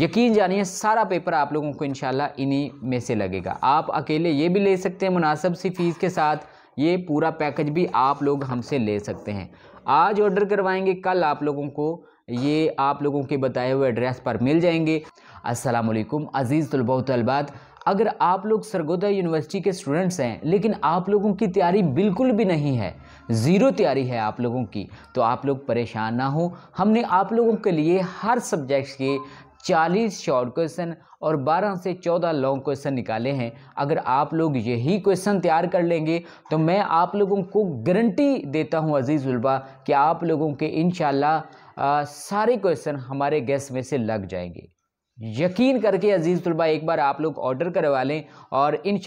यकीन जानिए सारा पेपर आप लोगों को इन इन्हीं में से लगेगा आप अकेले ये भी ले सकते हैं मुनासब सी फ़ीस के साथ ये पूरा पैकेज भी आप लोग हमसे ले सकते हैं आज ऑर्डर करवाएंगे कल आप लोगों को ये आप लोगों के बताए हुए एड्रेस पर मिल जाएंगे असलकुम अज़ीज़ तलबा तलबात अगर आप लोग सरगोदा यूनिवर्सिटी के स्टूडेंट्स हैं लेकिन आप लोगों की तैयारी बिल्कुल भी नहीं है ज़ीरो तैयारी है आप लोगों की तो आप लोग परेशान ना हो हमने आप लोगों के लिए हर सब्जेक्ट्स के चालीस शॉर्ट क्वेश्चन और 12 से 14 लॉन्ग क्वेश्चन निकाले हैं अगर आप लोग यही क्वेश्चन तैयार कर लेंगे तो मैं आप लोगों को गारंटी देता हूं अजीज़ उलबा कि आप लोगों के इन सारे क्वेश्चन हमारे गैस में से लग जाएंगे यकीन करके अजीज़ तलबा एक बार आप लोग ऑर्डर करवा लें और इन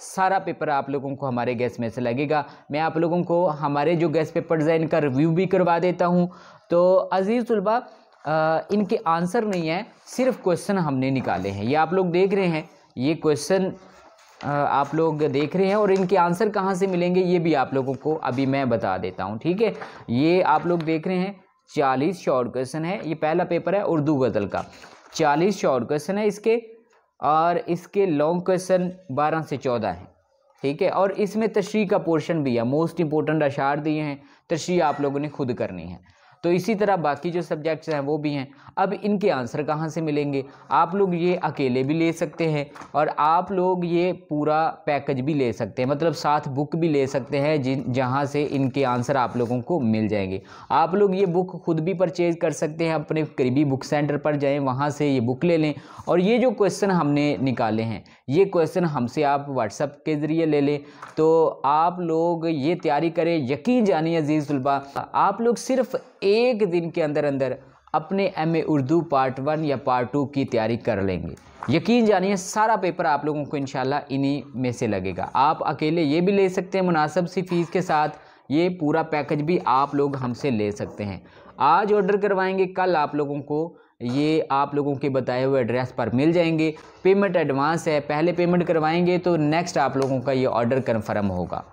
सारा पेपर आप लोगों को हमारे गैस में से लगेगा मैं आप लोगों को हमारे जो गैस पेपर हैं इनका रिव्यू भी करवा देता हूँ तो अजीज़ तलबा इनके आंसर नहीं है सिर्फ क्वेश्चन हमने निकाले हैं ये आप लोग देख रहे हैं ये क्वेश्चन आप लोग देख रहे हैं और इनके आंसर कहाँ से मिलेंगे ये भी आप लोगों को अभी मैं बता देता हूँ ठीक है ये आप लोग देख रहे हैं चालीस शॉर्ट क्वेश्चन है ये पहला पेपर है उर्दू गज़ल का चालीस शॉर्ट क्वेश्चन है इसके और इसके लॉन्ग क्वेश्चन बारह से चौदह हैं ठीक है और इसमें तशरी का पोर्शन भी है मोस्ट इंपॉर्टेंट अशार दिए हैं तशरी आप लोगों ने खुद करनी है तो इसी तरह बाकी जो सब्जेक्ट्स हैं वो भी हैं अब इनके आंसर कहाँ से मिलेंगे आप लोग ये अकेले भी ले सकते हैं और आप लोग ये पूरा पैकेज भी ले सकते हैं मतलब साथ बुक भी ले सकते हैं जिन जहाँ से इनके आंसर आप लोगों को मिल जाएंगे आप लोग ये बुक खुद भी परचेज कर सकते हैं अपने करीबी बुक सेंटर पर जाएँ वहाँ से ये बुक ले लें और ये जो क्वेश्चन हमने निकाले हैं ये क्वेश्चन हमसे आप व्हाट्सअप के ज़रिए ले लें तो आप लोग ये तैयारी करें यकीन जानिए अजीज़ तलबा आप लोग सिर्फ़ एक दिन के अंदर अंदर अपने M A Urdu part one या पार्ट टू की तैयारी कर लेंगे यकीन जानिए सारा पेपर आप लोगों को इन इन्हीं में से लगेगा आप अकेले ये भी ले सकते हैं मुनासब सी फ़ीस के साथ ये पूरा पैकेज भी आप लोग हमसे ले सकते हैं आज ऑर्डर करवाएंगे कल आप लोगों को ये आप लोगों के बताए हुए एड्रेस पर मिल जाएंगे पेमेंट एडवांस है पहले पेमेंट करवाएंगे तो नेक्स्ट आप लोगों का ये ऑर्डर कन्फर्म होगा